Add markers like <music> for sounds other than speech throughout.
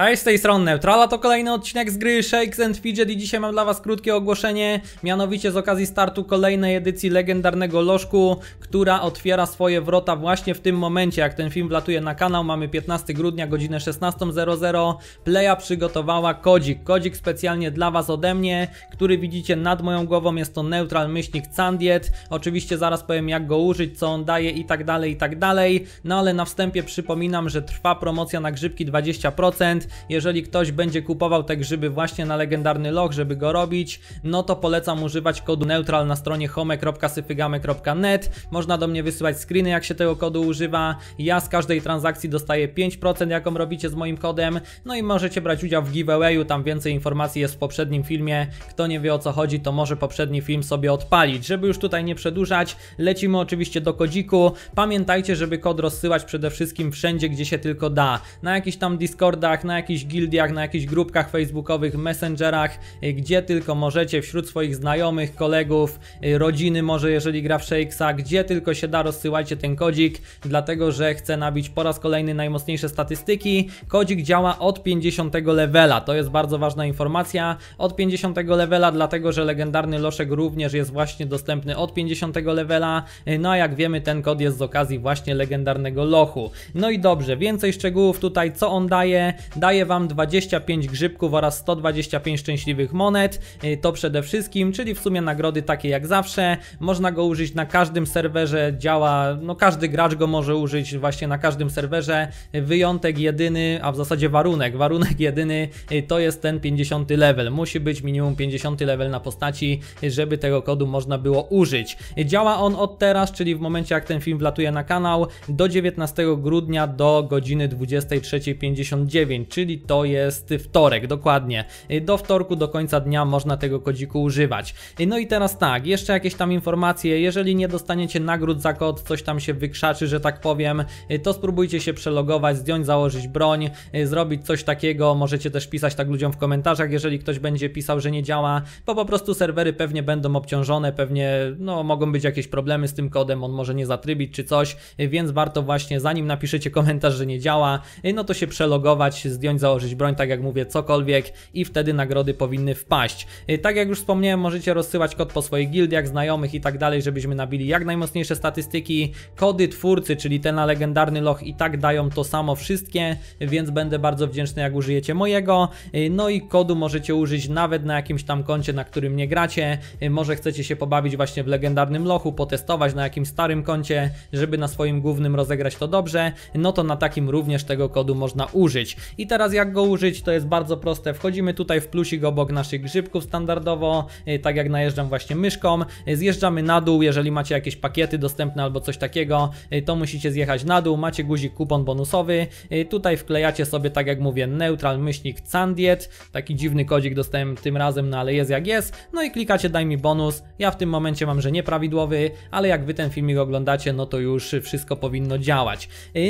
A z tej strony Neutrala to kolejny odcinek z gry Shakes and Fidget i dzisiaj mam dla was krótkie ogłoszenie, mianowicie z okazji startu kolejnej edycji legendarnego Lożku, która otwiera swoje wrota właśnie w tym momencie, jak ten film wlatuje na kanał, mamy 15 grudnia, godzinę 16.00, Playa przygotowała kodzik, kodzik specjalnie dla was ode mnie, który widzicie nad moją głową, jest to Neutral Myślnik Candiet, oczywiście zaraz powiem jak go użyć, co on daje i tak dalej, i tak dalej, no ale na wstępie przypominam, że trwa promocja na grzybki 20%, jeżeli ktoś będzie kupował te grzyby właśnie na legendarny log, żeby go robić, no to polecam używać kodu neutral na stronie home.syfygamy.net. Można do mnie wysyłać screeny, jak się tego kodu używa. Ja z każdej transakcji dostaję 5%, jaką robicie z moim kodem. No i możecie brać udział w giveawayu, tam więcej informacji jest w poprzednim filmie. Kto nie wie o co chodzi, to może poprzedni film sobie odpalić. Żeby już tutaj nie przedłużać, lecimy oczywiście do kodziku. Pamiętajcie, żeby kod rozsyłać przede wszystkim wszędzie, gdzie się tylko da. Na jakichś tam Discordach, na jakichś gildiach, na jakichś grupkach facebookowych, messengerach, y, gdzie tylko możecie, wśród swoich znajomych, kolegów, y, rodziny może, jeżeli gra w Shakesa, gdzie tylko się da, rozsyłajcie ten kodzik, dlatego że chcę nabić po raz kolejny najmocniejsze statystyki. Kodzik działa od 50 levela, to jest bardzo ważna informacja, od 50 levela, dlatego że legendarny loszek również jest właśnie dostępny od 50 levela, y, no a jak wiemy ten kod jest z okazji właśnie legendarnego lochu. No i dobrze, więcej szczegółów tutaj, co on daje, Daje Wam 25 grzybków oraz 125 szczęśliwych monet. Y, to przede wszystkim, czyli w sumie nagrody takie jak zawsze. Można go użyć na każdym serwerze, działa, no każdy gracz go może użyć właśnie na każdym serwerze. Wyjątek jedyny, a w zasadzie warunek, warunek <laughs> jedyny y, to jest ten 50 level. Musi być minimum 50 level na postaci, żeby tego kodu można było użyć. Działa on od teraz, czyli w momencie jak ten film wlatuje na kanał, do 19 grudnia do godziny 23.59 czyli to jest wtorek, dokładnie. Y, do wtorku, do końca dnia można tego kodziku używać. Y, no i teraz tak, jeszcze jakieś tam informacje, jeżeli nie dostaniecie nagród za kod, coś tam się wykrzaczy, że tak powiem, y, to spróbujcie się przelogować, zdjąć, założyć broń, zrobić coś takiego, możecie też pisać tak ludziom w komentarzach, jeżeli ktoś będzie pisał, że nie działa, bo po prostu serwery pewnie będą obciążone, pewnie no, mogą być jakieś problemy z tym kodem, on może nie zatrybić czy coś, więc warto właśnie zanim napiszecie komentarz, że nie działa, no to się przelogować, zdjąć zdjąć, założyć broń, tak jak mówię, cokolwiek i wtedy nagrody powinny wpaść. Y, tak jak już wspomniałem, możecie rozsyłać kod po swoich gildiach, znajomych i tak dalej, żebyśmy nabili jak najmocniejsze statystyki. Kody twórcy, czyli ten na legendarny loch i tak dają to samo wszystkie, więc będę bardzo wdzięczny jak użyjecie mojego. Y, no i kodu możecie użyć nawet na jakimś tam koncie, na którym nie gracie. Y, może chcecie się pobawić właśnie w legendarnym lochu, potestować na jakimś starym koncie, żeby na swoim głównym rozegrać to dobrze, no to na takim również tego kodu można użyć. I teraz jak go użyć, to jest bardzo proste. Wchodzimy tutaj w plusik obok naszych grzybków standardowo, e, tak jak najeżdżam właśnie myszką. E, zjeżdżamy na dół, jeżeli macie jakieś pakiety dostępne albo coś takiego, e, to musicie zjechać na dół. Macie guzik kupon bonusowy. Tutaj wklejacie sobie, tak jak mówię, neutral myślnik sandiet Taki dziwny kodzik dostałem tym razem, no ale jest jak jest. No i klikacie daj mi bonus. Ja w tym momencie mam, że nieprawidłowy, ale jak wy ten filmik oglądacie, no to już wszystko powinno działać.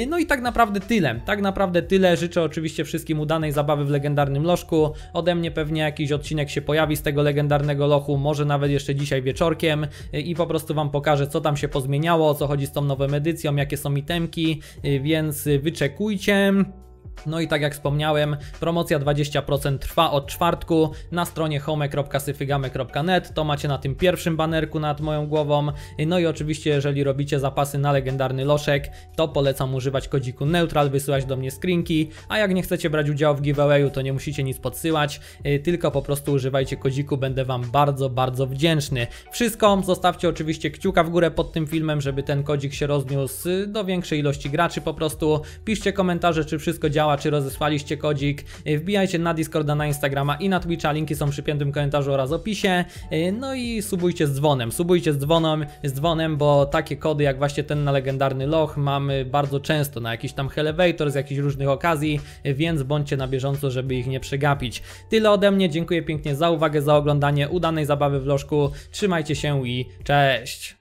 No i tak naprawdę tyle. Tak naprawdę tyle. Życzę oczywiście wszystkim udanej zabawy w legendarnym lożku. Ode mnie pewnie jakiś odcinek się pojawi z tego legendarnego lochu, może nawet jeszcze dzisiaj wieczorkiem y, i po prostu Wam pokażę, co tam się pozmieniało, o co chodzi z tą nową edycją, jakie są itemki, y, więc wyczekujcie. No i tak jak wspomniałem, promocja 20% trwa od czwartku na stronie home.syfygame.net. To macie na tym pierwszym banerku nad moją głową. No i oczywiście, jeżeli robicie zapasy na legendarny loszek, to polecam używać kodziku neutral, wysyłać do mnie screenki. A jak nie chcecie brać udziału w giveawayu, to nie musicie nic podsyłać, y, tylko po prostu używajcie kodziku, będę Wam bardzo, bardzo wdzięczny. Wszystko zostawcie oczywiście kciuka w górę pod tym filmem, żeby ten kodzik się rozniósł do większej ilości graczy po prostu. Piszcie komentarze, czy wszystko działa działa, czy rozesłaliście kodzik. Y, wbijajcie na Discorda, na Instagrama i na Twitcha, linki są przy piętym komentarzu oraz opisie. Y, no i subujcie z dzwonem, subujcie z dzwonem, z dzwonem, bo takie kody jak właśnie ten na legendarny loch mamy bardzo często na jakiś tam elevator z jakichś różnych okazji, y, więc bądźcie na bieżąco, żeby ich nie przegapić. Tyle ode mnie, dziękuję pięknie za uwagę, za oglądanie udanej zabawy w lożku. Trzymajcie się i cześć!